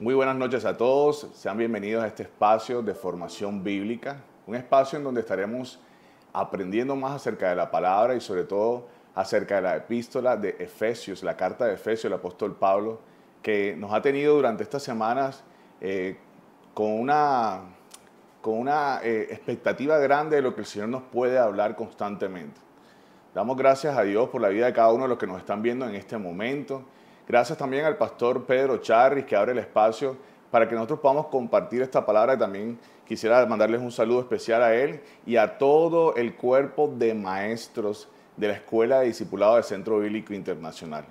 Muy Buenas noches a todos sean bienvenidos a este espacio de formación bíblica, un espacio en donde estaremos aprendiendo más acerca de la palabra y sobre todo acerca de la epístola de Efesios, la carta de Efesios, del apóstol Pablo, que nos ha tenido durante estas semanas eh, con una, con una eh, expectativa grande de lo que el Señor nos puede hablar constantemente. Damos gracias a Dios por la vida de cada uno de los que nos están viendo en este momento. Gracias también al pastor Pedro Charris que abre el espacio para que nosotros podamos compartir esta palabra. También quisiera mandarles un saludo especial a él y a todo el cuerpo de maestros de la Escuela de Discipulado del Centro Bíblico Internacional.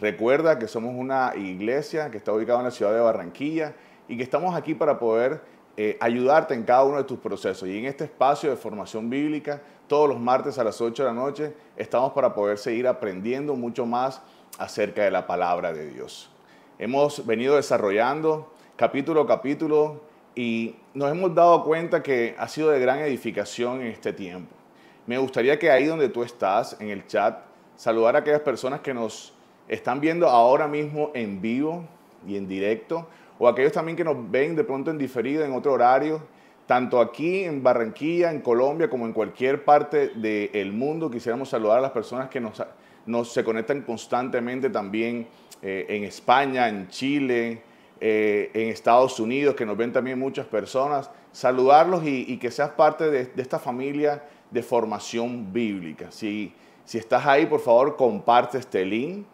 Recuerda que somos una iglesia que está ubicada en la ciudad de Barranquilla y que estamos aquí para poder eh, ayudarte en cada uno de tus procesos. Y en este espacio de formación bíblica, todos los martes a las 8 de la noche, estamos para poder seguir aprendiendo mucho más acerca de la palabra de Dios. Hemos venido desarrollando capítulo a capítulo y nos hemos dado cuenta que ha sido de gran edificación en este tiempo. Me gustaría que ahí donde tú estás, en el chat, saludar a aquellas personas que nos están viendo ahora mismo en vivo y en directo, o aquellos también que nos ven de pronto en diferido, en otro horario, tanto aquí en Barranquilla, en Colombia, como en cualquier parte del mundo. Quisiéramos saludar a las personas que nos, se conectan constantemente también eh, en España, en Chile, eh, en Estados Unidos, que nos ven también muchas personas, saludarlos y, que seas parte de, esta familia de formación bíblica. Si, si estás ahí, por favor, comparte este link,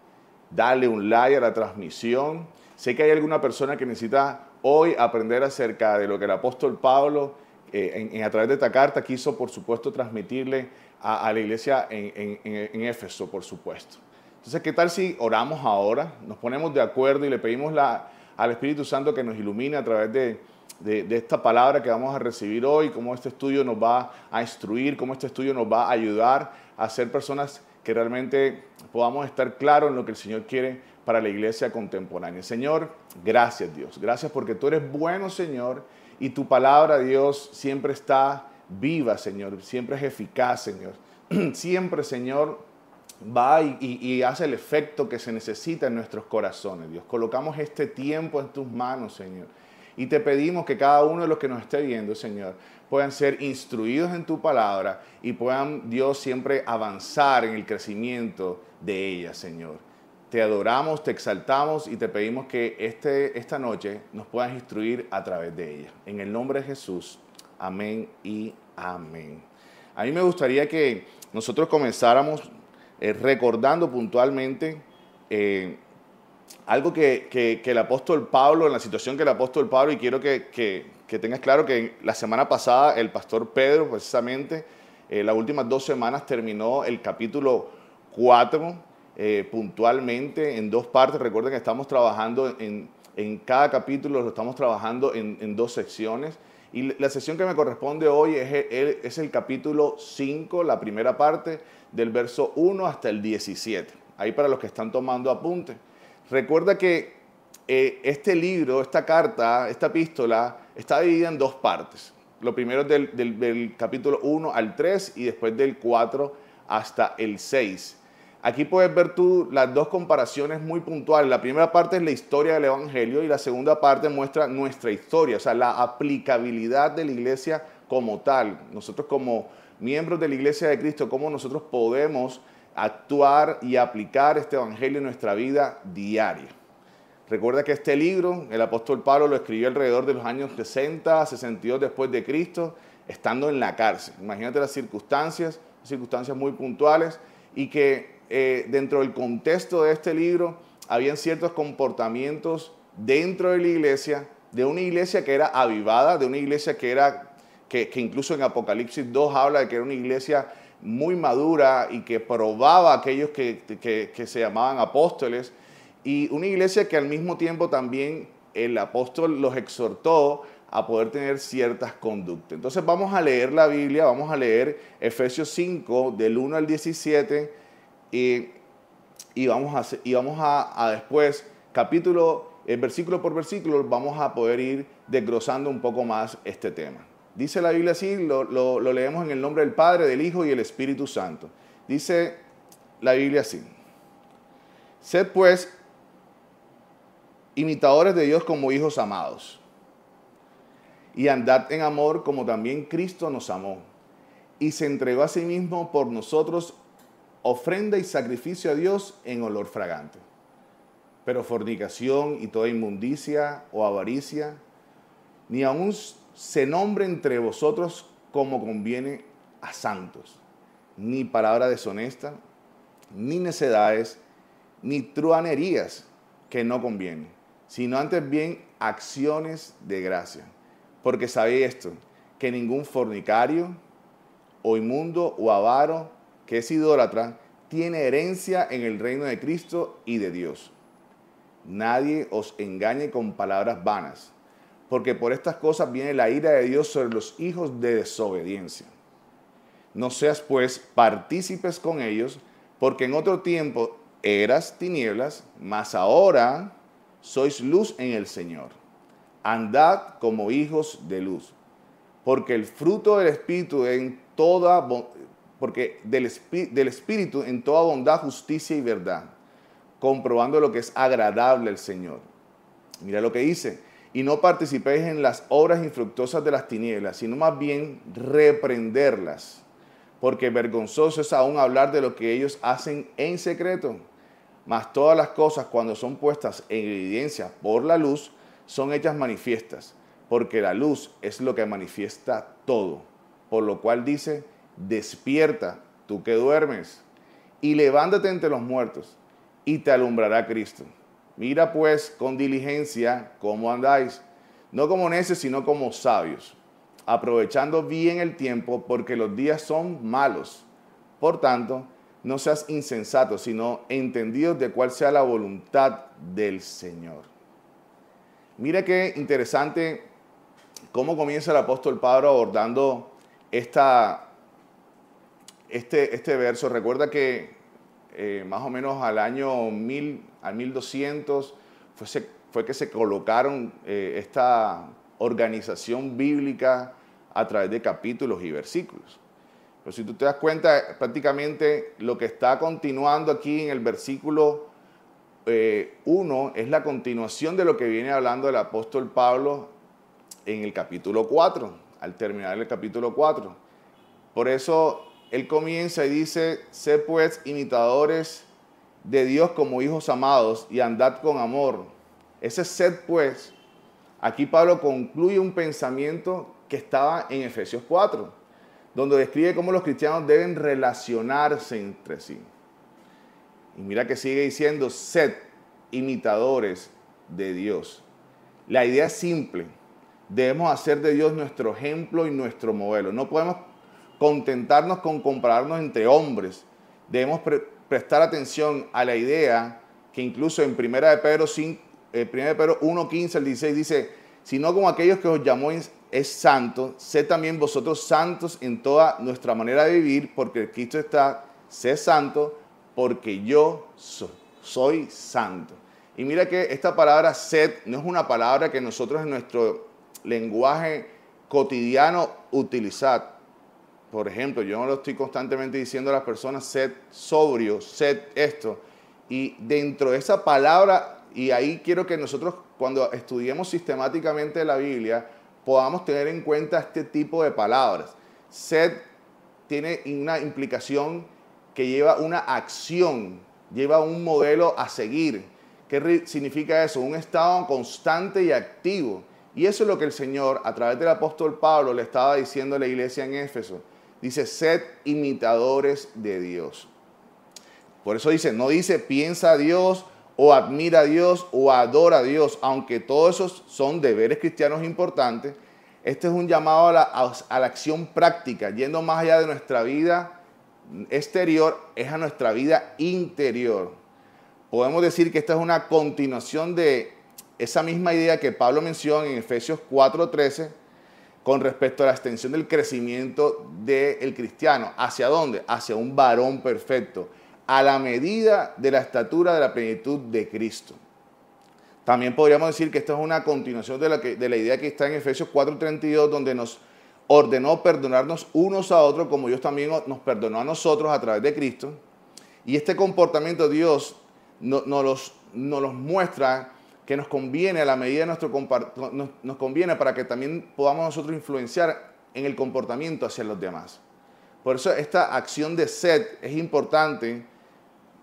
dale un like a la transmisión. Sé que hay alguna persona que necesita hoy aprender acerca de lo que el apóstol Pablo eh, en, a través de esta carta quiso, por supuesto, transmitirle a, la iglesia en, en, Éfeso, por supuesto. Entonces, ¿qué tal si oramos ahora? Nos ponemos de acuerdo y le pedimos la, al Espíritu Santo que nos ilumine a través de, esta palabra que vamos a recibir hoy, cómo este estudio nos va a instruir, cómo este estudio nos va a ayudar a ser personas que realmente podamos estar claros en lo que el Señor quiere para la iglesia contemporánea. Señor, gracias Dios, gracias porque tú eres bueno Señor y tu palabra Dios siempre está viva Señor, siempre es eficaz Señor, siempre Señor va y, hace el efecto que se necesita en nuestros corazones, Dios. Colocamos este tiempo en tus manos, Señor. Y te pedimos que cada uno de los que nos esté viendo, Señor, puedan ser instruidos en tu palabra y puedan, Dios, siempre avanzar en el crecimiento de ella, Señor. Te adoramos, te exaltamos y te pedimos que este, esta noche nos puedas instruir a través de ella. En el nombre de Jesús, amén y amén. A mí me gustaría que nosotros comenzáramos eh, recordando puntualmente eh, algo que, el apóstol Pablo, en la situación que el apóstol Pablo, y quiero que, tengas claro que la semana pasada el pastor Pedro, precisamente, eh, las últimas dos semanas terminó el capítulo 4 puntualmente en dos partes. Recuerden que estamos trabajando en, cada capítulo, lo estamos trabajando en dos secciones. Y la sesión que me corresponde hoy es el, capítulo 5, la primera parte, del verso 1 hasta el 17. Ahí para los que están tomando apunte. Recuerda que eh, este libro, esta carta, esta epístola, está dividida en dos partes. Lo primero es del, del capítulo 1 al 3 y después del 4 hasta el 6. Aquí puedes ver tú las dos comparaciones muy puntuales. La primera parte es la historia del Evangelio y la segunda parte muestra nuestra historia, o sea, la aplicabilidad de la iglesia como tal. Nosotros como miembros de la iglesia de Cristo, cómo nosotros podemos actuar y aplicar este Evangelio en nuestra vida diaria. Recuerda que este libro, el apóstol Pablo lo escribió alrededor de los años 60, 62 después de Cristo, estando en la cárcel. Imagínate las circunstancias, circunstancias muy puntuales y que eh, dentro del contexto de este libro, habían ciertos comportamientos dentro de la iglesia, de una iglesia que era avivada, de una iglesia que era, que, incluso en Apocalipsis 2 habla de que era una iglesia muy madura y que probaba a aquellos que, que se llamaban apóstoles, y una iglesia que al mismo tiempo también el apóstol los exhortó a poder tener ciertas conductas. Entonces vamos a leer la Biblia, vamos a leer Efesios 5 del 1 al 17 y vamos, a, y vamos a, después, capítulo, eh, versículo por versículo, vamos a poder ir desglosando un poco más este tema. Dice la Biblia así, lo, leemos en el nombre del Padre, del Hijo y del Espíritu Santo. Dice la Biblia así, sed pues imitadores de Dios como hijos amados y andad en amor como también Cristo nos amó y se entregó a sí mismo por nosotros ofrenda y sacrificio a Dios en olor fragante. Pero fornicación y toda inmundicia o avaricia, ni aun se nombre entre vosotros como conviene a santos, ni palabra deshonesta, ni necedades, ni truanerías que no conviene, sino antes bien acciones de gracia. Porque sabéis esto, que ningún fornicario o inmundo o avaro que es idólatra, tiene herencia en el reino de Cristo y de Dios. Nadie os engañe con palabras vanas, porque por estas cosas viene la ira de Dios sobre los hijos de desobediencia. No seas pues partícipes con ellos, porque en otro tiempo eras tinieblas, mas ahora sois luz en el Señor. Andad como hijos de luz, porque el fruto del Espíritu en toda porque del, del Espíritu en toda bondad, justicia y verdad, comprobando lo que es agradable al Señor. Mira lo que dice, y no participéis en las obras infructuosas de las tinieblas, sino más bien reprenderlas, porque vergonzoso es aún hablar de lo que ellos hacen en secreto. Mas todas las cosas cuando son puestas en evidencia por la luz, son hechas manifiestas, porque la luz es lo que manifiesta todo, por lo cual dice, despierta tú que duermes, y levántate entre los muertos, y te alumbrará Cristo. Mira pues con diligencia cómo andáis, no como neces sino como sabios, aprovechando bien el tiempo, porque los días son malos. Por tanto, no seas insensato, sino entendidos de cuál sea la voluntad del Señor. Mira qué interesante cómo comienza el apóstol Pablo abordando esta este, este, verso. Recuerda que eh, más o menos al año 1000, al 1200, fue, fue que se colocaron eh, esta organización bíblica a través de capítulos y versículos. Pero si tú te das cuenta, prácticamente lo que está continuando aquí en el versículo 1 eh, es la continuación de lo que viene hablando el apóstol Pablo en el capítulo 4, al terminar el capítulo 4. Por eso él comienza y dice, sed pues imitadores de Dios como hijos amados y andad con amor. Ese sed pues, aquí Pablo concluye un pensamiento que estaba en Efesios 4, donde describe cómo los cristianos deben relacionarse entre sí. Y mira que sigue diciendo, sed imitadores de Dios. La idea es simple, debemos hacer de Dios nuestro ejemplo y nuestro modelo. No podemos contentarnos con compararnos entre hombres. Debemos prestar atención a la idea que incluso en 1 Pedro, 15 eh, al 16 dice, si no como aquellos que os llamó es santo, sed también vosotros santos en toda nuestra manera de vivir, porque Cristo está, sé santo, porque yo soy, soy santo. Y mira que esta palabra sed no es una palabra que nosotros en nuestro lenguaje cotidiano utilizamos por ejemplo, yo no lo estoy constantemente diciendo a las personas, sed sobrio, sed esto. Y dentro de esa palabra, y ahí quiero que nosotros cuando estudiemos sistemáticamente la Biblia, podamos tener en cuenta este tipo de palabras. Sed tiene una implicación que lleva una acción, lleva un modelo a seguir. ¿Qué significa eso? Un estado constante y activo. Y eso es lo que el Señor, a través del apóstol Pablo, le estaba diciendo a la iglesia en Éfeso. Dice, sed imitadores de Dios. Por eso dice, no dice piensa a Dios o admira a Dios o adora a Dios, aunque todos esos son deberes cristianos importantes. Este es un llamado a la, acción práctica, yendo más allá de nuestra vida exterior, es a nuestra vida interior. Podemos decir que esta es una continuación de esa misma idea que Pablo menciona en Efesios 4:13 con respecto a la extensión del crecimiento del cristiano. ¿Hacia dónde? Hacia un varón perfecto, a la medida de la estatura de la plenitud de Cristo. También podríamos decir que esto es una continuación de la, idea que está en Efesios 4:32, donde nos ordenó perdonarnos unos a otros, como Dios también nos perdonó a nosotros a través de Cristo. Y este comportamiento Dios nos, los muestra que nos conviene a la medida de nuestro nos, nos conviene para que también podamos nosotros influenciar en el comportamiento hacia los demás. Por eso esta acción de sed es importante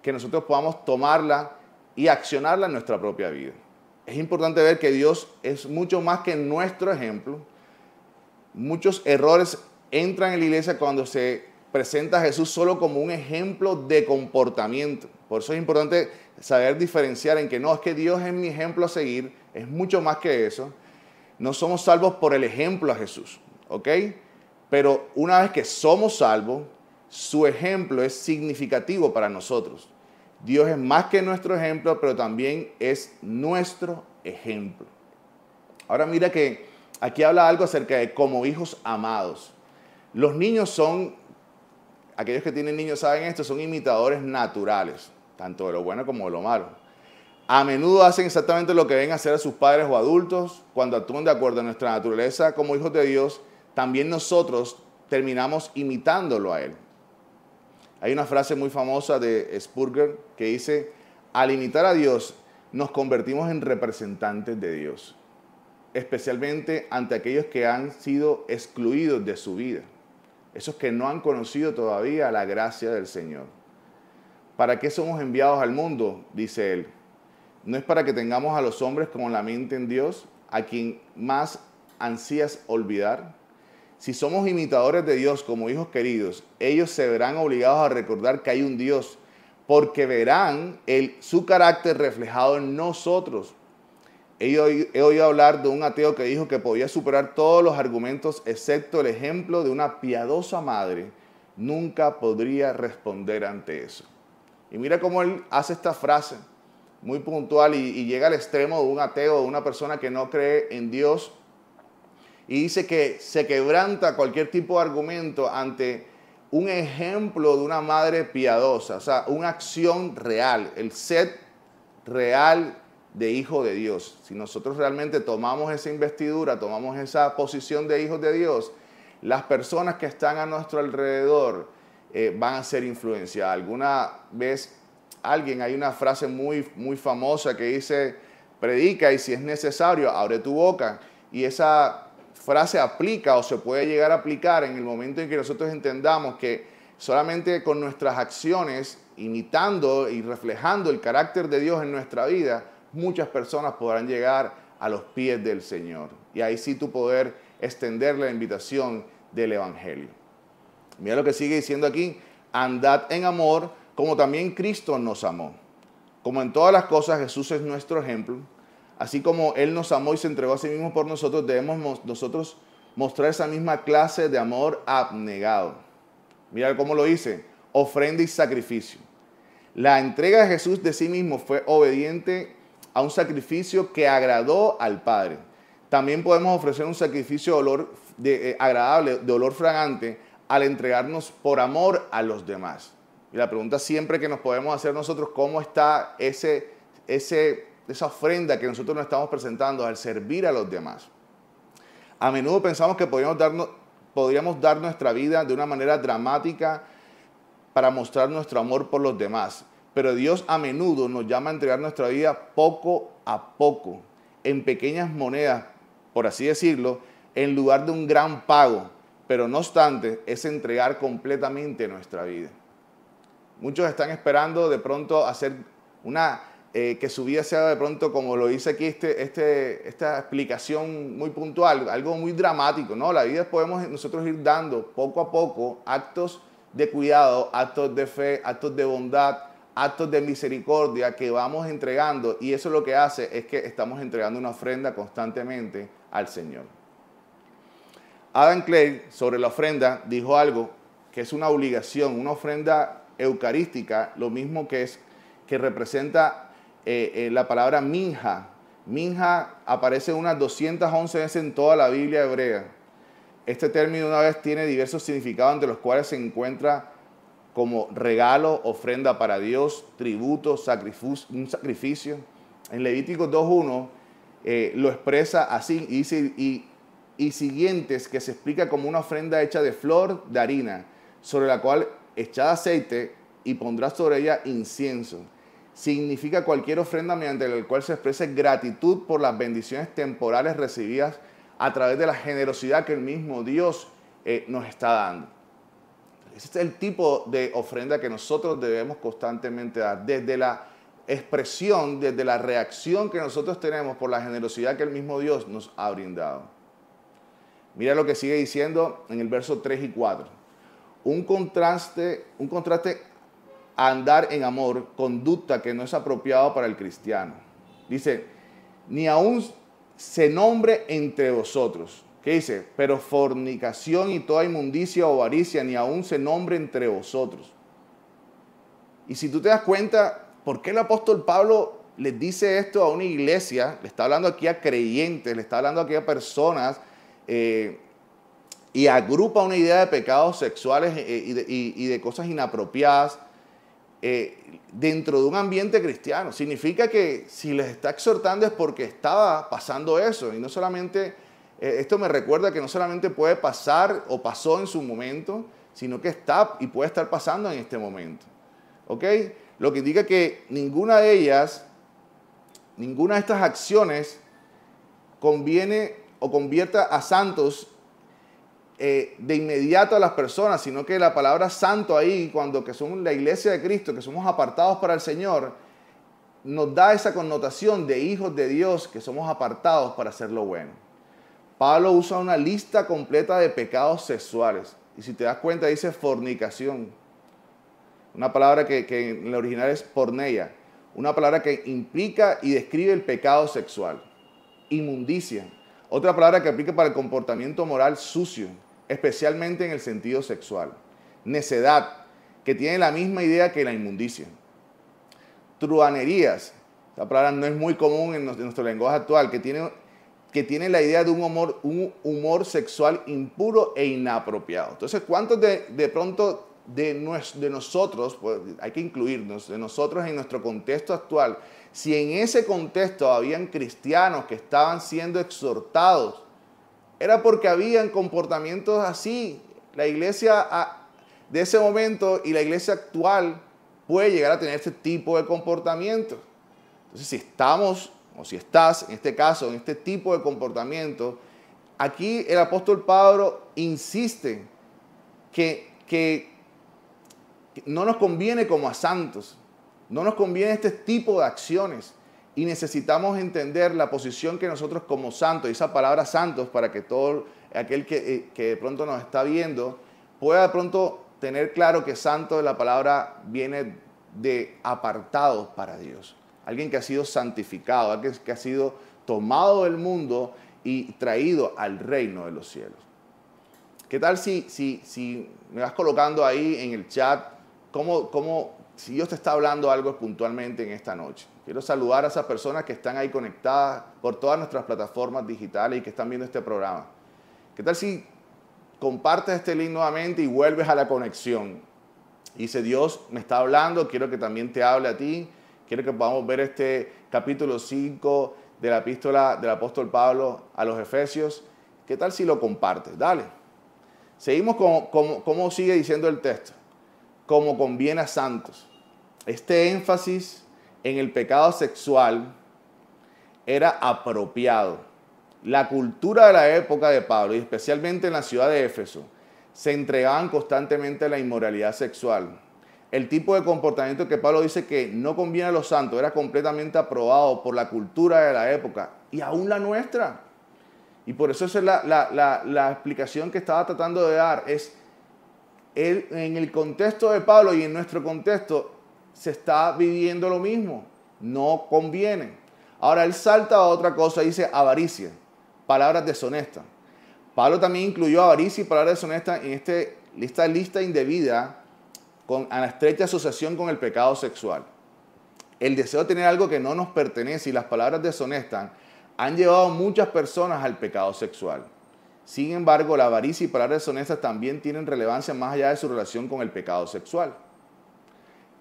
que nosotros podamos tomarla y accionarla en nuestra propia vida. Es importante ver que Dios es mucho más que nuestro ejemplo. Muchos errores entran en la iglesia cuando se presenta a Jesús solo como un ejemplo de comportamiento. Por eso es importante saber diferenciar en que no, es que Dios es mi ejemplo a seguir, es mucho más que eso. No somos salvos por el ejemplo a Jesús, ¿ok? Pero una vez que somos salvos, su ejemplo es significativo para nosotros. Dios es más que nuestro ejemplo, pero también es nuestro ejemplo. Ahora mira que aquí habla algo acerca de como hijos amados. Los niños son aquellos que tienen niños saben esto, son imitadores naturales, tanto de lo bueno como de lo malo. A menudo hacen exactamente lo que ven hacer a sus padres o adultos cuando actúan de acuerdo a nuestra naturaleza como hijos de Dios. También nosotros terminamos imitándolo a Él. Hay una frase muy famosa de Spurger que dice, al imitar a Dios nos convertimos en representantes de Dios, especialmente ante aquellos que han sido excluidos de su vida esos que no han conocido todavía la gracia del Señor. ¿Para qué somos enviados al mundo? Dice él. No es para que tengamos a los hombres como la mente en Dios, a quien más ansías olvidar. Si somos imitadores de Dios como hijos queridos, ellos se verán obligados a recordar que hay un Dios, porque verán su carácter reflejado en nosotros. He oído, hablar de un ateo que dijo que podía superar todos los argumentos excepto el ejemplo de una piadosa madre. Nunca podría responder ante eso. Y mira cómo él hace esta frase muy puntual y, llega al extremo de un ateo, de una persona que no cree en Dios. Y dice que se quebranta cualquier tipo de argumento ante un ejemplo de una madre piadosa, o sea, una acción real, el set real de hijo de Dios. Si nosotros realmente tomamos esa investidura, tomamos esa posición de Hijo de Dios, las personas que están a nuestro alrededor eh, van a ser influenciadas. Alguna vez alguien, hay una frase muy, muy famosa que dice, predica y si es necesario, abre tu boca. Y esa frase aplica o se puede llegar a aplicar en el momento en que nosotros entendamos que solamente con nuestras acciones, imitando y reflejando el carácter de Dios en nuestra vida, muchas personas podrán llegar a los pies del Señor. Y ahí sí tu poder extender la invitación del Evangelio. Mira lo que sigue diciendo aquí, andad en amor como también Cristo nos amó. Como en todas las cosas Jesús es nuestro ejemplo. Así como Él nos amó y se entregó a sí mismo por nosotros, debemos nosotros mostrar esa misma clase de amor abnegado. Mira cómo lo dice, ofrenda y sacrificio. La entrega de Jesús de sí mismo fue obediente a un sacrificio que agradó al Padre. También podemos ofrecer un sacrificio olor eh, agradable, de olor fragante, al entregarnos por amor a los demás. Y la pregunta siempre que nos podemos hacer nosotros, ¿cómo está ese, esa ofrenda que nosotros nos estamos presentando al servir a los demás? A menudo pensamos que darnos, podríamos dar nuestra vida de una manera dramática para mostrar nuestro amor por los demás pero Dios a menudo nos llama a entregar nuestra vida poco a poco, en pequeñas monedas, por así decirlo, en lugar de un gran pago, pero no obstante es entregar completamente nuestra vida. Muchos están esperando de pronto hacer una, eh, que su vida sea de pronto, como lo dice aquí este, este, esta explicación muy puntual, algo muy dramático, ¿no? La vida podemos nosotros ir dando poco a poco actos de cuidado, actos de fe, actos de bondad, actos de misericordia que vamos entregando y eso lo que hace es que estamos entregando una ofrenda constantemente al Señor. Adam Clay sobre la ofrenda dijo algo que es una obligación, una ofrenda eucarística, lo mismo que es que representa eh, eh, la palabra minja. Minja aparece unas 211 veces en toda la Biblia hebrea. Este término una vez tiene diversos significados entre los cuales se encuentra como regalo, ofrenda para Dios, tributo, sacrificio, un sacrificio. En Levítico 2.1 eh, lo expresa así y, dice, y, siguientes que se explica como una ofrenda hecha de flor de harina, sobre la cual echada aceite y pondrás sobre ella incienso. Significa cualquier ofrenda mediante la cual se exprese gratitud por las bendiciones temporales recibidas a través de la generosidad que el mismo Dios eh, nos está dando. Ese es el tipo de ofrenda que nosotros debemos constantemente dar, desde la expresión, desde la reacción que nosotros tenemos por la generosidad que el mismo Dios nos ha brindado. Mira lo que sigue diciendo en el verso 3 y 4. Un contraste, un contraste a andar en amor, conducta que no es apropiado para el cristiano. Dice, ni aún se nombre entre vosotros ¿Qué dice? Pero fornicación y toda inmundicia o avaricia ni aún se nombre entre vosotros. Y si tú te das cuenta, ¿por qué el apóstol Pablo les dice esto a una iglesia? Le está hablando aquí a creyentes, le está hablando aquí a personas eh, y agrupa una idea de pecados sexuales eh, y, de, cosas inapropiadas eh, dentro de un ambiente cristiano. Significa que si les está exhortando es porque estaba pasando eso y no solamente eh, esto me recuerda que no solamente puede pasar o pasó en su momento, sino que está y puede estar pasando en este momento. ¿Ok? Lo que indica que ninguna de ellas, ninguna de estas acciones conviene o convierta a santos eh, de inmediato a las personas, sino que la palabra santo ahí, cuando que somos la iglesia de Cristo, que somos apartados para el Señor, nos da esa connotación de hijos de Dios, que somos apartados para hacer lo bueno. Pablo usa una lista completa de pecados sexuales. Y si te das cuenta, dice fornicación. Una palabra que, en el original es porneia. Una palabra que implica y describe el pecado sexual. Inmundicia. Otra palabra que aplica para el comportamiento moral sucio, especialmente en el sentido sexual. Necedad, que tiene la misma idea que la inmundicia. Truanerías, esta palabra no es muy común en nuestro lenguaje actual, que tiene que tiene la idea de un humor, un humor sexual impuro e inapropiado. Entonces, ¿cuántos de, pronto de, de nosotros, pues, hay que incluirnos, de nosotros en nuestro contexto actual, si en ese contexto habían cristianos que estaban siendo exhortados, era porque habían comportamientos así. La iglesia de ese momento y la iglesia actual puede llegar a tener este tipo de comportamientos Entonces, si estamos o si estás, en este caso, en este tipo de comportamiento, aquí el apóstol Pablo insiste que, no nos conviene como a santos, no nos conviene este tipo de acciones y necesitamos entender la posición que nosotros como santos, y esa palabra santos para que todo aquel eh, que, de pronto nos está viendo pueda de pronto tener claro que santo la palabra viene de apartados para Dios alguien que ha sido santificado, alguien que ha sido tomado del mundo y traído al reino de los cielos. ¿Qué tal si, si, me vas colocando ahí en el chat cómo, cómo, si Dios te está hablando algo puntualmente en esta noche? Quiero saludar a esas personas que están ahí conectadas por todas nuestras plataformas digitales y que están viendo este programa. ¿Qué tal si compartes este link nuevamente y vuelves a la conexión? Dice Dios, me está hablando, quiero que también te hable a ti Quiero que podamos ver este capítulo 5 de la epístola del apóstol Pablo a los Efesios. ¿Qué tal si lo compartes? Dale. Seguimos como, como sigue diciendo el texto. Como conviene a santos. Este énfasis en el pecado sexual era apropiado. La cultura de la época de Pablo, y especialmente en la ciudad de Éfeso, se entregaban constantemente a la inmoralidad sexual el tipo de comportamiento que Pablo dice que no conviene a los santos era completamente aprobado por la cultura de la época y aún la nuestra. Y por eso es la, explicación que estaba tratando de dar. Es en el contexto de Pablo y en nuestro contexto se está viviendo lo mismo. No conviene. Ahora él salta a otra cosa, dice avaricia, palabras deshonestas. Pablo también incluyó avaricia y palabras deshonestas en este, esta lista indebida a la estrecha asociación con el pecado sexual. El deseo de tener algo que no nos pertenece y las palabras deshonestas han llevado a muchas personas al pecado sexual. Sin embargo, la avaricia y palabras deshonestas también tienen relevancia más allá de su relación con el pecado sexual.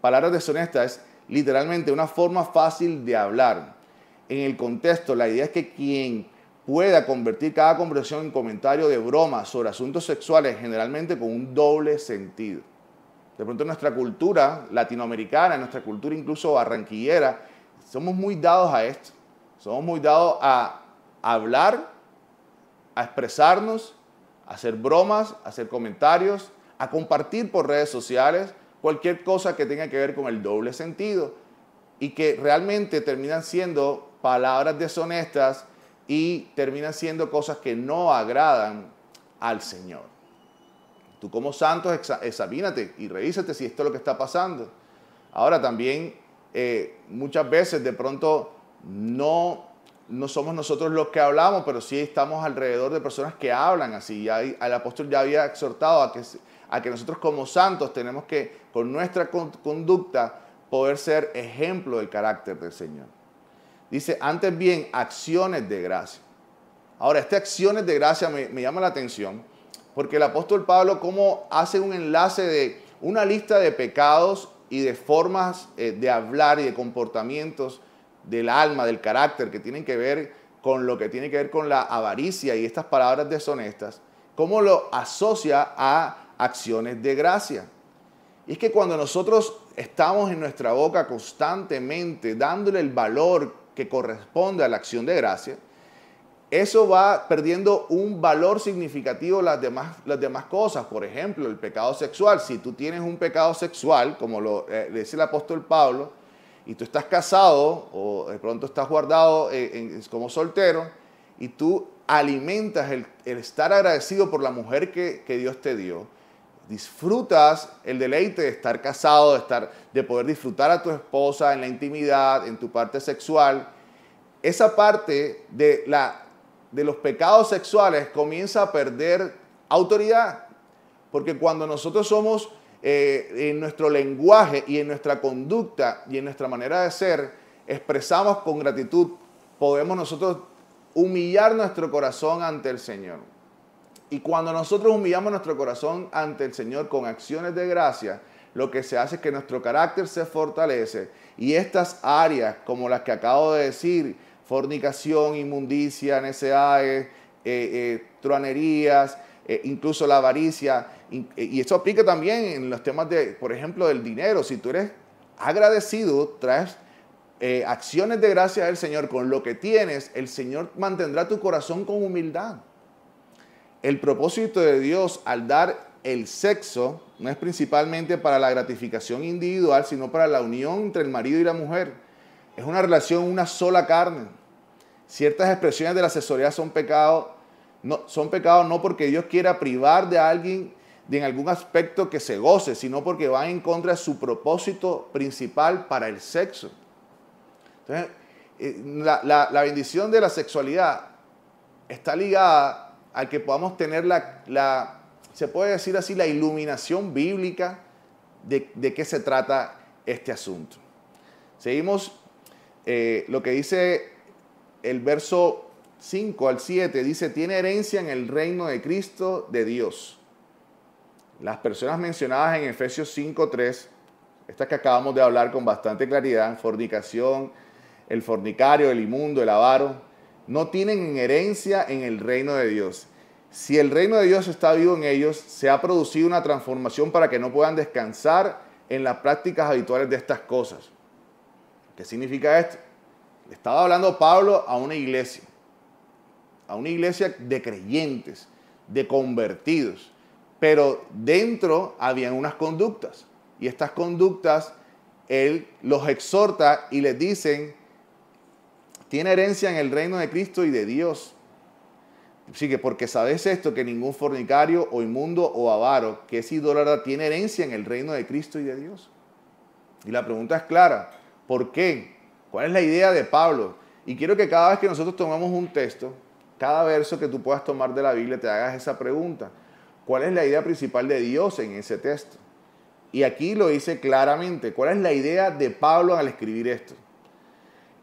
Palabras deshonestas es literalmente una forma fácil de hablar. En el contexto, la idea es que quien pueda convertir cada conversación en comentario de broma sobre asuntos sexuales, generalmente con un doble sentido. De pronto nuestra cultura latinoamericana, nuestra cultura incluso barranquillera, somos muy dados a esto. Somos muy dados a hablar, a expresarnos, a hacer bromas, a hacer comentarios, a compartir por redes sociales cualquier cosa que tenga que ver con el doble sentido y que realmente terminan siendo palabras deshonestas y terminan siendo cosas que no agradan al Señor. Tú como santos examínate y revísate si esto es lo que está pasando. Ahora también eh, muchas veces de pronto no, no somos nosotros los que hablamos, pero sí estamos alrededor de personas que hablan así. el apóstol ya había exhortado a que, a que nosotros como santos tenemos que con nuestra conducta poder ser ejemplo del carácter del Señor. Dice, antes bien, acciones de gracia. Ahora, estas acciones de gracia me, me llama la atención porque el apóstol Pablo cómo hace un enlace de una lista de pecados y de formas eh, de hablar y de comportamientos del alma, del carácter, que tienen que ver con lo que tiene que ver con la avaricia y estas palabras deshonestas, cómo lo asocia a acciones de gracia. Y es que cuando nosotros estamos en nuestra boca constantemente dándole el valor que corresponde a la acción de gracia, eso va perdiendo un valor significativo las demás, las demás cosas. Por ejemplo, el pecado sexual. Si tú tienes un pecado sexual, como lo eh, dice el apóstol Pablo, y tú estás casado o de pronto estás guardado como soltero, y tú alimentas el, estar agradecido por la mujer que, Dios te dio, disfrutas el deleite de estar casado, de, estar, de poder disfrutar a tu esposa en la intimidad, en tu parte sexual, esa parte de la de los pecados sexuales comienza a perder autoridad. Porque cuando nosotros somos eh, en nuestro lenguaje y en nuestra conducta y en nuestra manera de ser, expresamos con gratitud, podemos nosotros humillar nuestro corazón ante el Señor. Y cuando nosotros humillamos nuestro corazón ante el Señor con acciones de gracia, lo que se hace es que nuestro carácter se fortalece y estas áreas, como las que acabo de decir, fornicación, inmundicia, NSAE, eh, eh, truanerías, eh, incluso la avaricia. Eh, y, eso aplica también en los temas de, por ejemplo, del dinero. Si tú eres agradecido, traes acciones de gracia al Señor con lo que tienes, el Señor mantendrá tu corazón con humildad. El propósito de Dios al dar el sexo no es principalmente para la gratificación individual, sino para la unión entre el marido y la mujer. Es una relación, una sola carne. Ciertas expresiones de la asesoría son no, son pecados no porque Dios quiera privar de alguien de en algún aspecto que se goce, sino porque van en contra de su propósito principal para el sexo. Entonces, eh, la, bendición de la sexualidad está ligada al que podamos tener la, se puede decir así, la iluminación bíblica de, de qué se trata este asunto. Seguimos eh, lo que dice el verso 5 al 7, dice, tiene herencia en el reino de Cristo de Dios. Las personas mencionadas en Efesios 3 estas que acabamos de hablar con bastante claridad, fornicación, el fornicario, el inmundo, el avaro, no tienen herencia en el reino de Dios. Si el reino de Dios está vivo en ellos, se ha producido una transformación para que no puedan descansar en las prácticas habituales de estas cosas. ¿Qué significa esto? Estaba hablando Pablo a una iglesia, a una iglesia de creyentes, de convertidos, pero dentro habían unas conductas y estas conductas él los exhorta y les dicen, tiene herencia en el reino de Cristo y de Dios. Así que porque sabes esto, que ningún fornicario o inmundo o avaro que es idólatra tiene herencia en el reino de Cristo y de Dios. Y la pregunta es clara, ¿Por qué? ¿Cuál es la idea de Pablo? Y quiero que cada vez que nosotros tomamos un texto, cada verso que tú puedas tomar de la Biblia, te hagas esa pregunta. ¿Cuál es la idea principal de Dios en ese texto? Y aquí lo dice claramente. ¿Cuál es la idea de Pablo al escribir esto?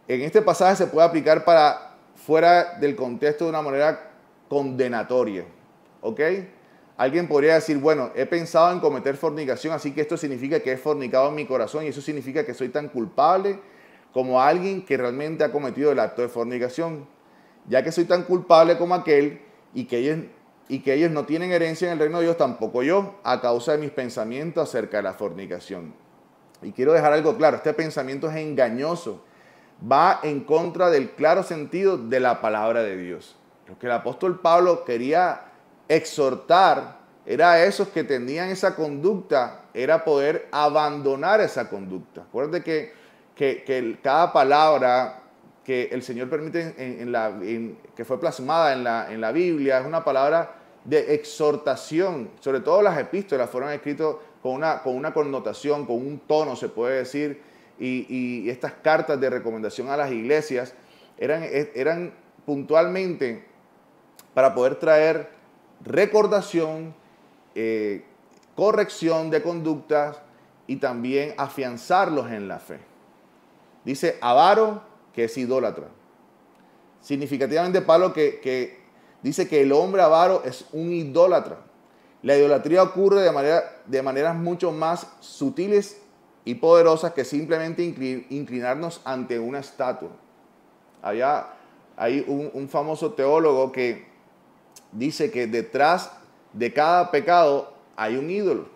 En este pasaje se puede aplicar para fuera del contexto de una manera condenatoria. ¿Ok? Alguien podría decir, bueno, he pensado en cometer fornicación, así que esto significa que he fornicado en mi corazón y eso significa que soy tan culpable como alguien que realmente ha cometido el acto de fornicación. Ya que soy tan culpable como aquel y que ellos, y que ellos no tienen herencia en el reino de Dios, tampoco yo, a causa de mis pensamientos acerca de la fornicación. Y quiero dejar algo claro, este pensamiento es engañoso, va en contra del claro sentido de la palabra de Dios. Lo que el apóstol Pablo quería exhortar era a esos que tenían esa conducta, era poder abandonar esa conducta. Acuérdate que, que, cada palabra que el Señor permite en, la, que fue plasmada en la, en la Biblia es una palabra de exhortación. Sobre todo las epístolas fueron escritas con una, con una connotación, con un tono, se puede decir, y, estas cartas de recomendación a las iglesias eran, e, eran puntualmente para poder traer recordación, eh, corrección de conductas y también afianzarlos en la fe. Dice avaro, que es idólatra. Significativamente Pablo que, dice que el hombre avaro es un idólatra. La idolatría ocurre de, manera, de maneras mucho más sutiles y poderosas que simplemente inclinarnos ante una estatua. Allá hay un, un famoso teólogo que dice que detrás de cada pecado hay un ídolo.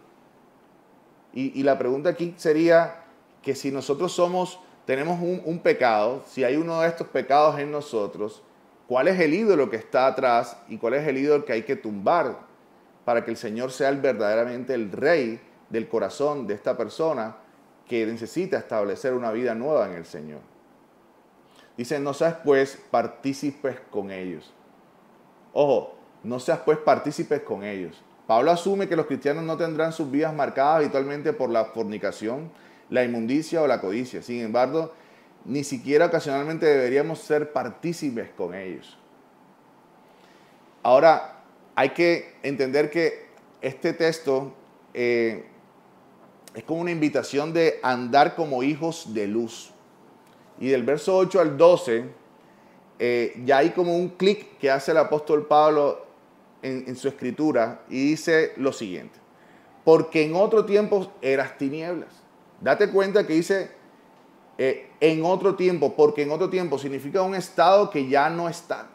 Y, la pregunta aquí sería que si nosotros somos, tenemos un, pecado, si hay uno de estos pecados en nosotros, ¿cuál es el ídolo que está atrás y cuál es el ídolo que hay que tumbar para que el Señor sea verdaderamente el rey del corazón de esta persona que necesita establecer una vida nueva en el Señor? Dice, no sabes pues partícipes con ellos. Ojo, no seas pues partícipes con ellos. Pablo asume que los cristianos no tendrán sus vidas marcadas habitualmente por la fornicación, la inmundicia o la codicia. Sin embargo, ni siquiera ocasionalmente deberíamos ser partícipes con ellos. Ahora, hay que entender que este texto eh, es como una invitación de andar como hijos de luz. Y del verso 8 al 12, eh, ya hay como un clic que hace el apóstol Pablo en, su escritura y dice lo siguiente, porque en otro tiempo eras tinieblas. Date cuenta que dice eh, en otro tiempo, porque en otro tiempo significa un estado que ya no está.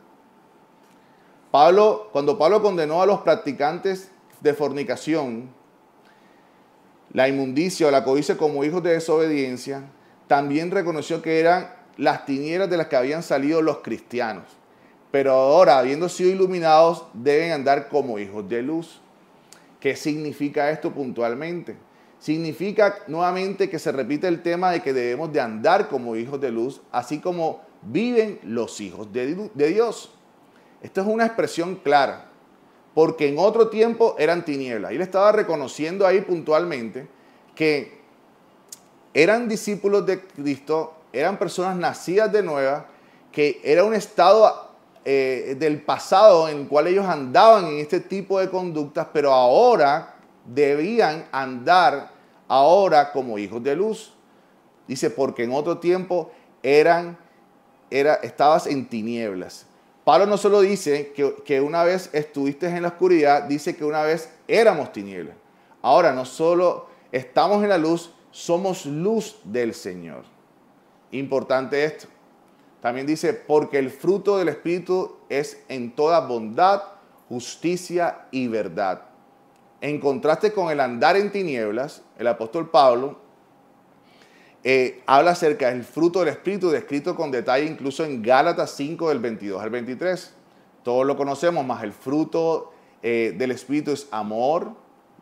Pablo, cuando Pablo condenó a los practicantes de fornicación, la inmundicia o la codicia como hijos de desobediencia, también reconoció que eran las tinieblas de las que habían salido los cristianos pero ahora, habiendo sido iluminados, deben andar como hijos de luz. ¿Qué significa esto puntualmente? Significa nuevamente que se repite el tema de que debemos de andar como hijos de luz, así como viven los hijos de, Dios. Esto es una expresión clara, porque en otro tiempo eran tinieblas. Y estaba reconociendo ahí puntualmente que eran discípulos de Cristo, eran personas nacidas de nueva, que era un estado eh, del pasado en el cual ellos andaban en este tipo de conductas, pero ahora debían andar ahora como hijos de luz. Dice, porque en otro tiempo eran, era, estabas en tinieblas. Pablo no solo dice que, que una vez estuviste en la oscuridad, dice que una vez éramos tinieblas. Ahora no solo estamos en la luz, somos luz del Señor. Importante esto. También dice, porque el fruto del Espíritu es en toda bondad, justicia y verdad. En contraste con el andar en tinieblas, el apóstol Pablo eh, habla acerca del fruto del Espíritu, descrito con detalle incluso en Gálatas 5 del 22 al 23. Todos lo conocemos, más el fruto eh, del Espíritu es amor,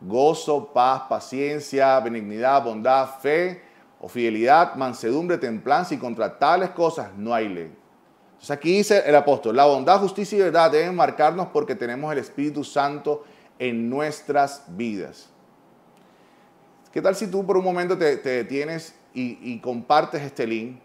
gozo, paz, paciencia, benignidad, bondad, fe, o fidelidad, mansedumbre, templanza, y contra tales cosas no hay ley. Entonces aquí dice el apóstol, la bondad, justicia y verdad deben marcarnos porque tenemos el Espíritu Santo en nuestras vidas. ¿Qué tal si tú por un momento te, detienes y, y, compartes este link?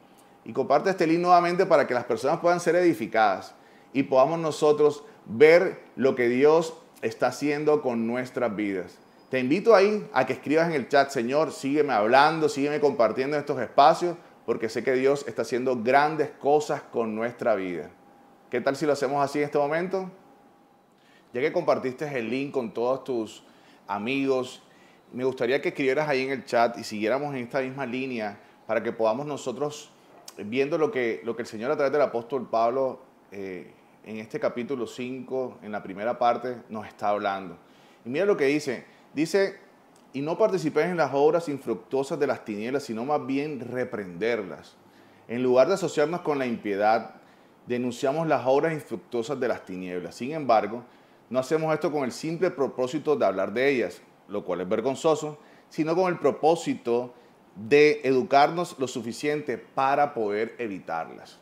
Y compartes este link nuevamente para que las personas puedan ser edificadas y podamos nosotros ver lo que Dios está haciendo con nuestras vidas. Te invito ahí a que escribas en el chat, Señor, sígueme hablando, sígueme compartiendo estos espacios, porque sé que Dios está haciendo grandes cosas con nuestra vida. ¿Qué tal si lo hacemos así en este momento? Ya que compartiste el link con todos tus amigos, me gustaría que escribieras ahí en el chat y siguiéramos en esta misma línea para que podamos nosotros, viendo lo que, lo que el Señor a través del apóstol Pablo eh, en este capítulo 5, en la primera parte, nos está hablando. Y mira lo que dice, Dice, y no participéis en las obras infructuosas de las tinieblas, sino más bien reprenderlas. En lugar de asociarnos con la impiedad, denunciamos las obras infructuosas de las tinieblas. Sin embargo, no hacemos esto con el simple propósito de hablar de ellas, lo cual es vergonzoso, sino con el propósito de educarnos lo suficiente para poder evitarlas.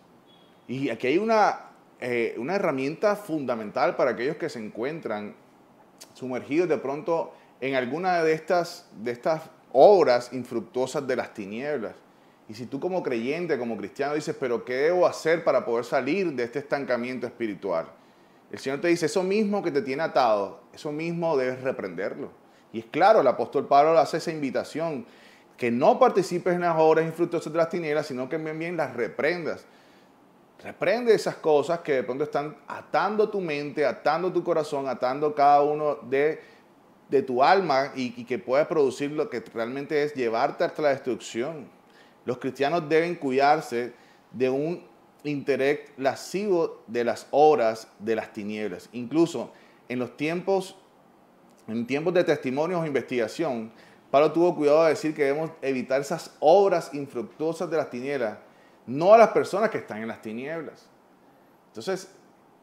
Y aquí hay una, eh, una herramienta fundamental para aquellos que se encuentran sumergidos de pronto en alguna de estas, de estas obras infructuosas de las tinieblas. Y si tú como creyente, como cristiano, dices, pero ¿qué debo hacer para poder salir de este estancamiento espiritual? El Señor te dice, eso mismo que te tiene atado, eso mismo debes reprenderlo. Y es claro, el apóstol Pablo hace esa invitación, que no participes en las obras infructuosas de las tinieblas, sino que bien, bien las reprendas. Reprende esas cosas que de pronto están atando tu mente, atando tu corazón, atando cada uno de de tu alma y, que pueda producir lo que realmente es llevarte hasta la destrucción. Los cristianos deben cuidarse de un interés lascivo de las obras de las tinieblas. Incluso en los tiempos, en tiempos de testimonios o investigación, Pablo tuvo cuidado de decir que debemos evitar esas obras infructuosas de las tinieblas, no a las personas que están en las tinieblas. Entonces,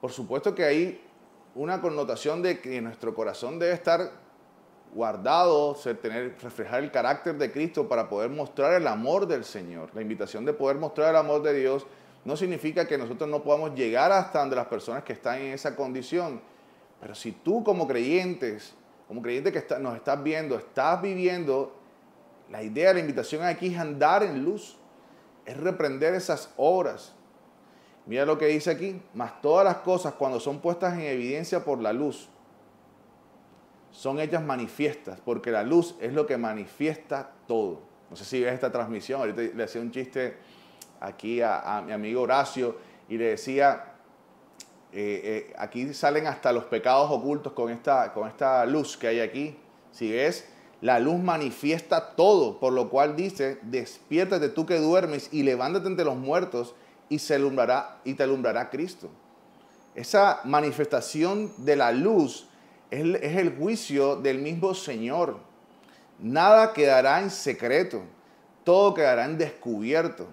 por supuesto que hay una connotación de que nuestro corazón debe estar guardado, tener, reflejar el carácter de Cristo para poder mostrar el amor del Señor. La invitación de poder mostrar el amor de Dios no significa que nosotros no podamos llegar hasta donde las personas que están en esa condición. Pero si tú como creyentes, como creyente que nos estás viendo, estás viviendo, la idea, la invitación aquí es andar en luz, es reprender esas obras. Mira lo que dice aquí, más todas las cosas cuando son puestas en evidencia por la luz, son hechas manifiestas, porque la luz es lo que manifiesta todo. No sé si ves esta transmisión, ahorita le hacía un chiste aquí a, mi amigo Horacio y le decía, eh, eh, aquí salen hasta los pecados ocultos con esta, con esta luz que hay aquí. Si ves, la luz manifiesta todo, por lo cual dice, despiértate tú que duermes y levántate entre los muertos y, se alumbrará, y te alumbrará Cristo. Esa manifestación de la luz es el, juicio del mismo Señor. Nada quedará en secreto, todo quedará en descubierto.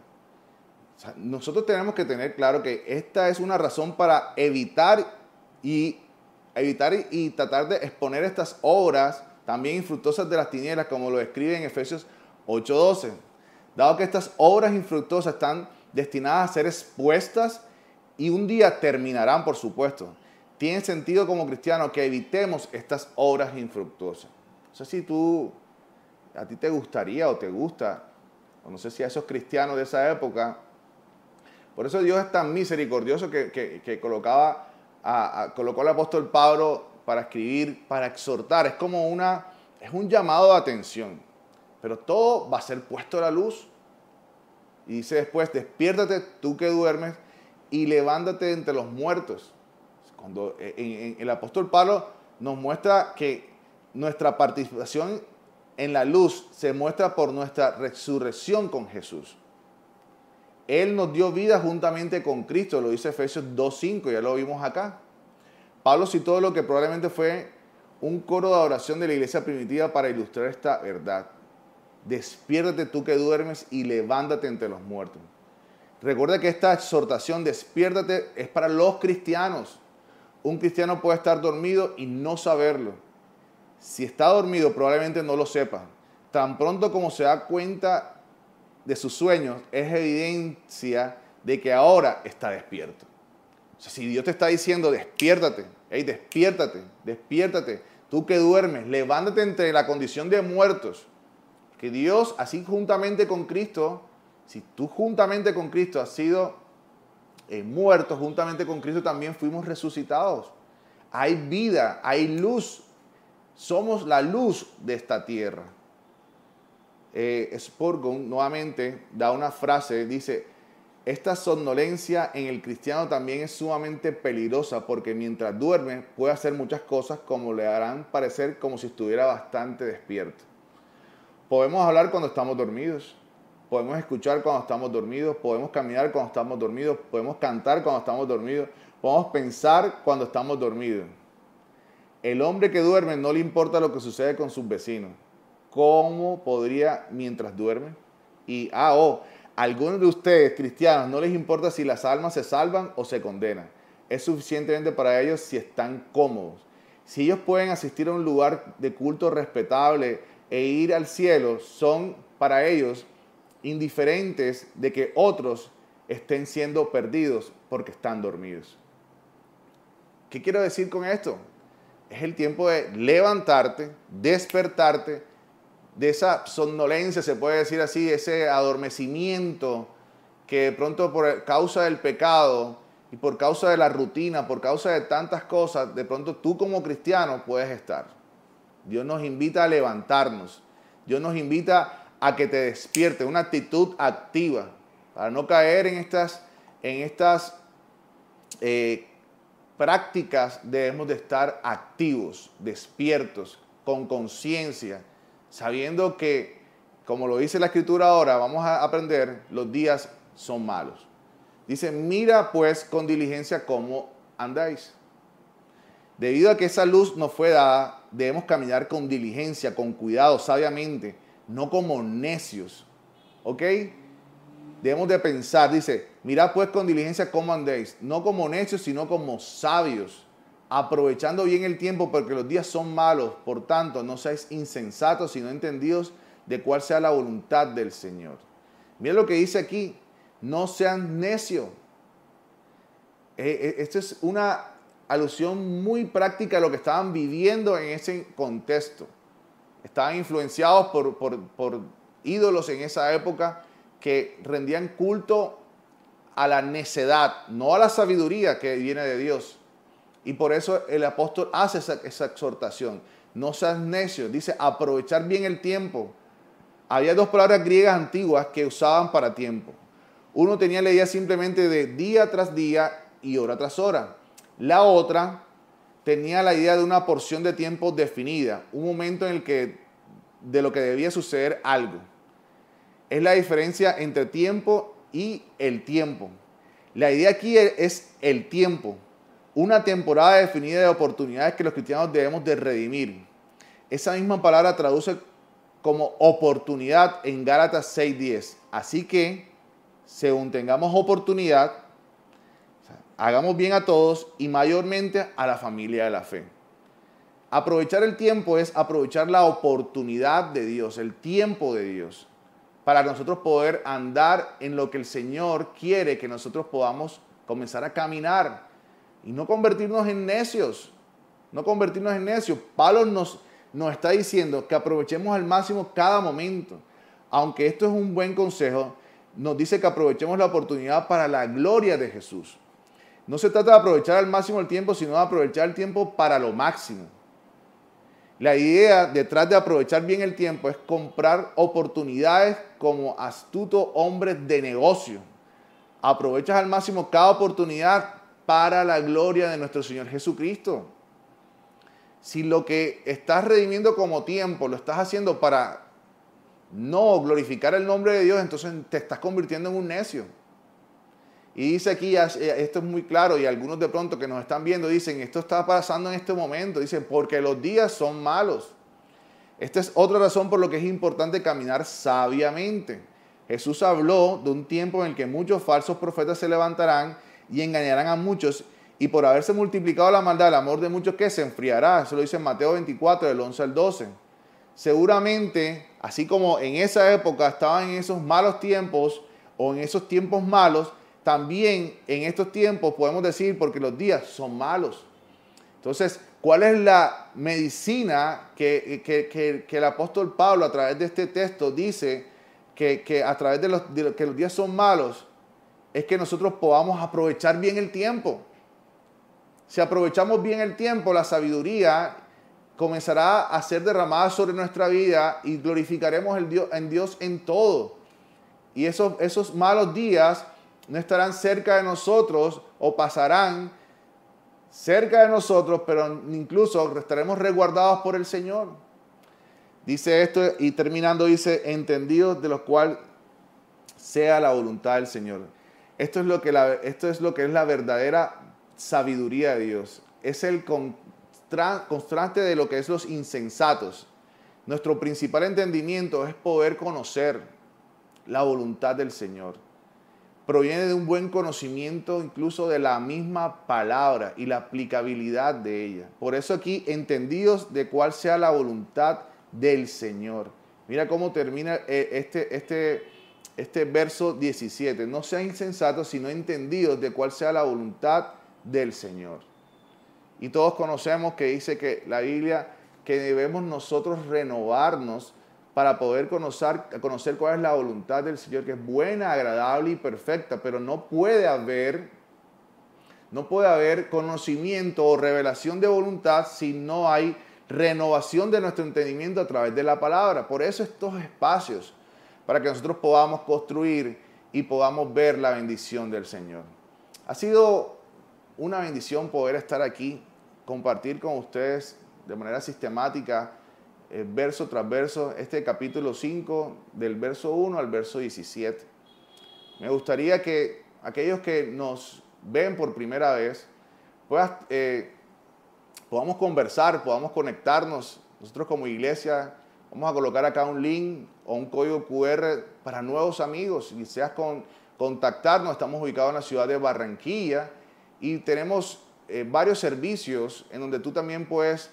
nosotros tenemos que tener claro que esta es una razón para evitar y evitar tratar de exponer estas obras también infructuosas de las tinieblas, como lo describe en Efesios 8:12. Dado que estas obras infructuosas están destinadas a ser expuestas y un día terminarán, por supuesto tiene sentido como cristiano que evitemos estas obras infructuosas. No sé si tú, a ti te gustaría o te gusta, o no sé si a esos cristianos de esa época, por eso Dios es tan misericordioso que, colocaba a, colocó al apóstol Pablo para escribir, para exhortar. Es como una, es un llamado de atención. Pero todo va a ser puesto a la luz. Y dice después, despiértate tú que duermes y levántate entre los muertos cuando eh, el apóstol Pablo nos muestra que nuestra participación en la luz se muestra por nuestra resurrección con Jesús. Él nos dio vida juntamente con Cristo, lo dice Efesios 2.5, ya lo vimos acá. Pablo citó lo que probablemente fue un coro de oración de la iglesia primitiva para ilustrar esta verdad. Despiértate tú que duermes y levántate entre los muertos. Recuerda que esta exhortación, despiértate, es para los cristianos. Un cristiano puede estar dormido y no saberlo. Si está dormido, probablemente no lo sepa. Tan pronto como se da cuenta de sus sueños, es evidencia de que ahora está despierto. O sea, si Dios te está diciendo, despiértate, despiértate, despiértate, tú que duermes, levántate entre la condición de muertos. Que Dios, así juntamente con Cristo, si tú juntamente con Cristo has sido eh, muertos, juntamente con Cristo también fuimos resucitados. Hay vida, hay luz. Somos la luz de esta tierra. Eh, Spurgeon nuevamente da una frase, dice, esta somnolencia en el cristiano también es sumamente peligrosa porque mientras duerme puede hacer muchas cosas como le harán parecer como si estuviera bastante despierto. Podemos hablar cuando estamos dormidos, podemos escuchar cuando estamos dormidos, podemos caminar cuando estamos dormidos, podemos cantar cuando estamos dormidos, podemos pensar cuando estamos dormidos. El hombre que duerme no le importa lo que sucede con sus vecinos. ¿Cómo podría mientras duerme? Y, ah, oh, a algunos de ustedes, cristianos, no les importa si las almas se salvan o se condenan. Es suficientemente para ellos si están cómodos. Si ellos pueden asistir a un lugar de culto respetable e ir al cielo, son para ellos indiferentes de que otros estén siendo perdidos porque están dormidos. ¿Qué quiero decir con esto? Es el tiempo de levantarte, despertarte de esa somnolencia, se puede decir así, ese adormecimiento que de pronto por causa del pecado y por causa de la rutina, por causa de tantas cosas, de pronto tú como cristiano puedes estar. Dios nos invita a levantarnos. Dios nos invita a a que te despierte, una actitud activa, para no caer en estas, en estas eh, prácticas debemos de estar activos, despiertos, con conciencia, sabiendo que, como lo dice la escritura ahora, vamos a aprender, los días son malos. Dice, mira pues con diligencia cómo andáis. Debido a que esa luz nos fue dada, debemos caminar con diligencia, con cuidado, sabiamente, no como necios. ¿Ok? Debemos de pensar, dice, mirad pues con diligencia cómo andéis, no como necios, sino como sabios, aprovechando bien el tiempo porque los días son malos, por tanto, no seáis insensatos, sino entendidos de cuál sea la voluntad del Señor. Mira lo que dice aquí, no sean necios. esta eh, eh, esto es una alusión muy práctica a lo que estaban viviendo en ese contexto. Estaban influenciados por, ídolos en esa época que rendían culto a la necedad, no a la sabiduría que viene de Dios. Y por eso el apóstol hace esa, esa, exhortación. No seas necio, dice aprovechar bien el tiempo. Había dos palabras griegas antiguas que usaban para tiempo. Uno tenía la idea simplemente de día tras día y hora tras hora. La otra tenía la idea de una porción de tiempo definida, un momento en el que de lo que debía suceder algo. Es la diferencia entre tiempo y el tiempo. La idea aquí e-, es el tiempo, una temporada definida de oportunidades que los cristianos debemos de redimir. Esa misma palabra traduce como oportunidad en Gálatas 6:10. Así que, según tengamos oportunidad, hagamos bien a todos y mayormente a la familia de la fe. Aprovechar el tiempo es aprovechar la oportunidad de Dios, el tiempo de Dios, para nosotros poder andar en lo que el Señor quiere que nosotros podamos comenzar a caminar y no convertirnos en necios, no convertirnos en necios. Pablo nos, nos está diciendo que aprovechemos al máximo cada momento. Aunque esto es un buen consejo, nos dice que aprovechemos la oportunidad para la gloria de Jesús. No se trata de aprovechar al máximo el tiempo, sino de aprovechar el tiempo para lo máximo. La idea detrás de aprovechar bien el tiempo es comprar oportunidades como astuto hombre de negocio. Aprovechas al máximo cada oportunidad para la gloria de nuestro Señor Jesucristo. Si lo que estás redimiendo como tiempo lo estás haciendo para no glorificar el nombre de Dios, entonces te estás convirtiendo en un necio. Y dice aquí, esto es muy claro, y algunos de pronto que nos están viendo dicen, esto está pasando en este momento, dicen, porque los días son malos. Esta es otra razón por lo que es importante caminar sabiamente. Jesús habló de un tiempo en el que muchos falsos profetas se levantarán y engañarán a muchos, y por haberse multiplicado la maldad, el amor de muchos que se enfriará. Eso lo dice Mateo 24, del 11 al 12. Seguramente, así como en esa época estaban en esos malos tiempos o en esos tiempos malos, también en estos tiempos podemos decir porque los días son malos. Entonces, ¿cuál es la medicina que, el apóstol Pablo a través de este texto dice que, a través de, los, que los días son malos? Es que nosotros podamos aprovechar bien el tiempo. Si aprovechamos bien el tiempo, la sabiduría comenzará a ser derramada sobre nuestra vida y glorificaremos el Dios, en Dios en todo. Y esos malos días no estarán cerca de nosotros o pasarán cerca de nosotros, pero incluso estaremos resguardados por el Señor. Dice esto y terminando dice, entendidos de los cuales sea la voluntad del Señor. Esto es lo que, esto es, lo que es la verdadera sabiduría de Dios. Es el contraste constante de lo que es los insensatos. Nuestro principal entendimiento es poder conocer la voluntad del Señor proviene de un buen conocimiento incluso de la misma palabra y la aplicabilidad de ella. Por eso aquí, entendidos de cuál sea la voluntad del Señor. Mira cómo termina eh, este, este, este verso 17. No sean insensatos, sino entendidos de cuál sea la voluntad del Señor. Y todos conocemos que dice que la Biblia, que debemos nosotros renovarnos para poder conocer, conocer cuál es la voluntad del Señor, que es buena, agradable y perfecta, pero no puede haber, no puede haber conocimiento o revelación de voluntad si no hay renovación de nuestro entendimiento a través de la palabra. Por eso estos espacios, para que nosotros podamos construir y podamos ver la bendición del Señor. Ha sido una bendición poder estar aquí, compartir con ustedes de manera sistemática eh, verso tras verso, este capítulo 5, del verso 1 al verso 17. Me gustaría que aquellos que nos ven por primera vez, eh, podamos conversar, podamos conectarnos. Nosotros como iglesia vamos a colocar acá un link o un código QR para nuevos amigos. Si seas con, contactarnos, estamos ubicados en la ciudad de Barranquilla y tenemos eh, varios servicios en donde tú también puedes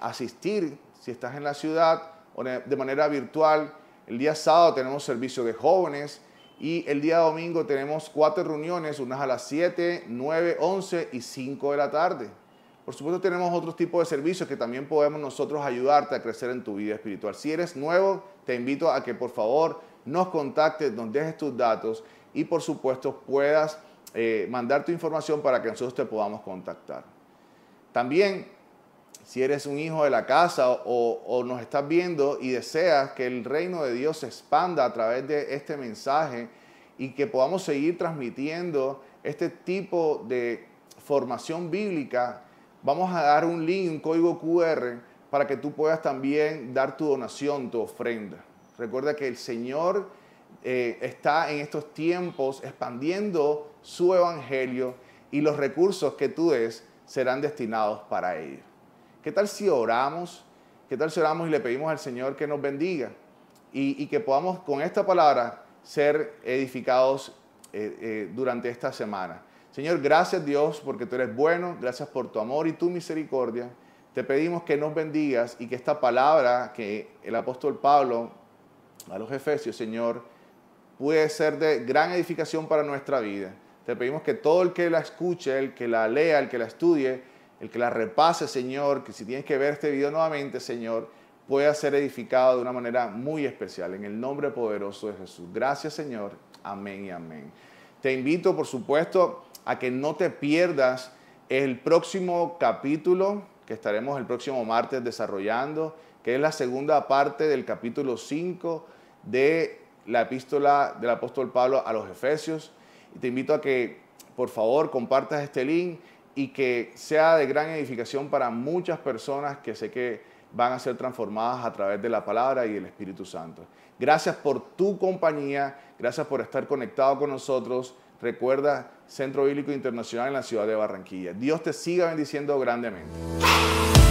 asistir si estás en la ciudad o de manera virtual. El día sábado tenemos servicio de jóvenes y el día domingo tenemos cuatro reuniones, unas a las 7, 9, 11 y 5 de la tarde. Por supuesto tenemos otros tipos de servicios que también podemos nosotros ayudarte a crecer en tu vida espiritual. Si eres nuevo, te invito a que por favor nos contactes, nos dejes tus datos y por supuesto puedas eh, mandar tu información para que nosotros te podamos contactar. También si eres un hijo de la casa o, nos estás viendo y deseas que el reino de Dios se expanda a través de este mensaje y que podamos seguir transmitiendo este tipo de formación bíblica, vamos a dar un link, un código QR para que tú puedas también dar tu donación, tu ofrenda. Recuerda que el Señor eh, está en estos tiempos expandiendo su evangelio y los recursos que tú des serán destinados para ello. ¿Qué tal si oramos? ¿Qué tal si oramos y le pedimos al Señor que nos bendiga? Y, que podamos con esta palabra ser edificados eh, eh, durante esta semana. Señor, gracias Dios porque tú eres bueno, gracias por tu amor y tu misericordia. Te pedimos que nos bendigas y que esta palabra que el apóstol Pablo a los Efesios, Señor, puede ser de gran edificación para nuestra vida. Te pedimos que todo el que la escuche, el que la lea, el que la estudie, el que la repase, Señor, que si tienes que ver este video nuevamente, Señor, pueda ser edificado de una manera muy especial. En el nombre poderoso de Jesús. Gracias, Señor. Amén y amén. Te invito, por supuesto, a que no te pierdas el próximo capítulo que estaremos el próximo martes desarrollando, que es la segunda parte del capítulo 5 de la epístola del apóstol Pablo a los Efesios. Y te invito a que, por favor, compartas este link y que sea de gran edificación para muchas personas que sé que van a ser transformadas a través de la palabra y el Espíritu Santo. Gracias por tu compañía, gracias por estar conectado con nosotros. Recuerda, Centro Bíblico Internacional en la ciudad de Barranquilla. Dios te siga bendiciendo grandemente.